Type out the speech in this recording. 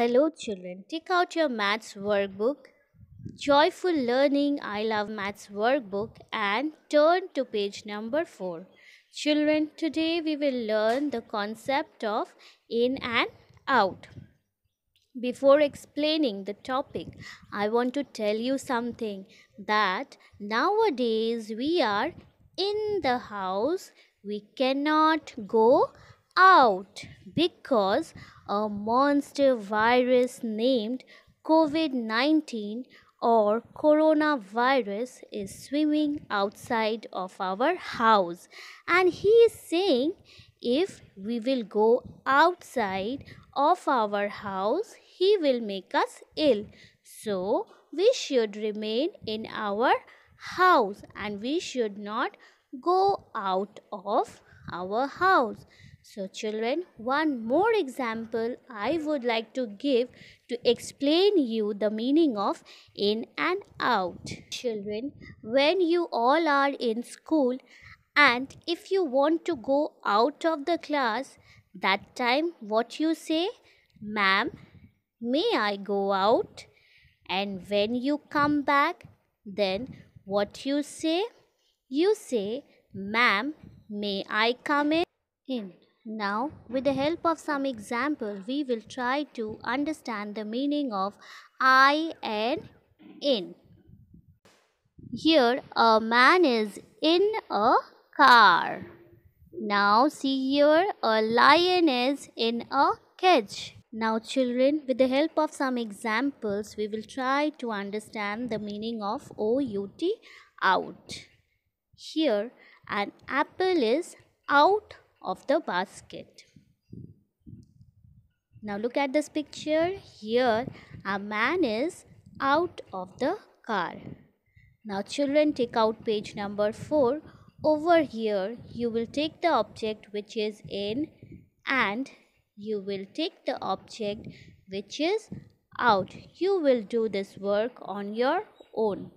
Hello, children. Take out your maths workbook, Joyful Learning I Love Maths workbook, and turn to page number 4. Children, today we will learn the concept of in and out. Before explaining the topic, I want to tell you something that nowadays we are in the house, we cannot go out because a monster virus named COVID 19 or coronavirus is swimming outside of our house and he is saying if we will go outside of our house he will make us ill so we should remain in our house and we should not go out of our house so children, one more example I would like to give to explain you the meaning of in and out. Children, when you all are in school and if you want to go out of the class, that time what you say? Ma'am, may I go out? And when you come back, then what you say? You say, ma'am, may I come in? Now, with the help of some example, we will try to understand the meaning of I and in. Here, a man is in a car. Now, see here, a lion is in a cage. Now, children, with the help of some examples, we will try to understand the meaning of OUT out. Here, an apple is out of the basket. Now look at this picture. Here a man is out of the car. Now children take out page number 4. Over here you will take the object which is in and you will take the object which is out. You will do this work on your own.